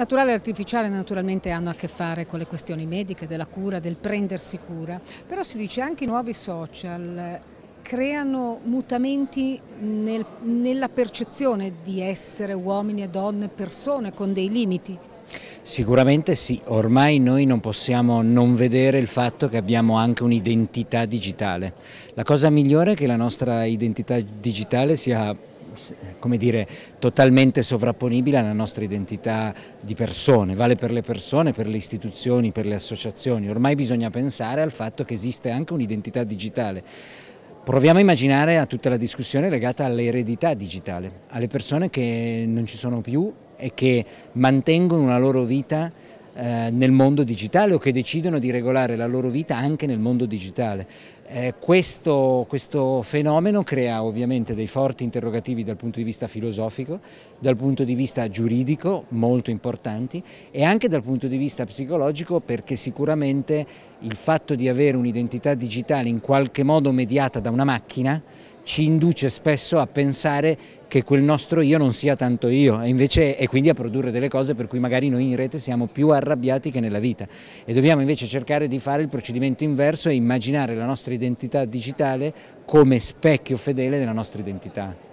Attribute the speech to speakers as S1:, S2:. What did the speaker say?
S1: Naturale e artificiale naturalmente hanno a che fare con le questioni mediche, della cura, del prendersi cura, però si dice anche i nuovi social eh, creano mutamenti nel, nella percezione di essere uomini e donne, persone con dei limiti.
S2: Sicuramente sì, ormai noi non possiamo non vedere il fatto che abbiamo anche un'identità digitale. La cosa migliore è che la nostra identità digitale sia eh, come dire, totalmente sovrapponibile alla nostra identità di persone, vale per le persone, per le istituzioni, per le associazioni, ormai bisogna pensare al fatto che esiste anche un'identità digitale. Proviamo a immaginare a tutta la discussione legata all'eredità digitale, alle persone che non ci sono più e che mantengono una loro vita eh, nel mondo digitale o che decidono di regolare la loro vita anche nel mondo digitale. Eh, questo, questo, fenomeno crea ovviamente dei forti interrogativi dal punto di vista filosofico, dal punto di vista giuridico molto importanti e anche dal punto di vista psicologico perché sicuramente il fatto di avere un'identità digitale in qualche modo mediata da una macchina ci induce spesso a pensare che quel nostro io non sia tanto io e, invece, e quindi a produrre delle cose per cui magari noi in rete siamo più arrabbiati che nella vita e dobbiamo invece cercare di fare il procedimento inverso e immaginare la nostra identità digitale come specchio fedele della nostra identità.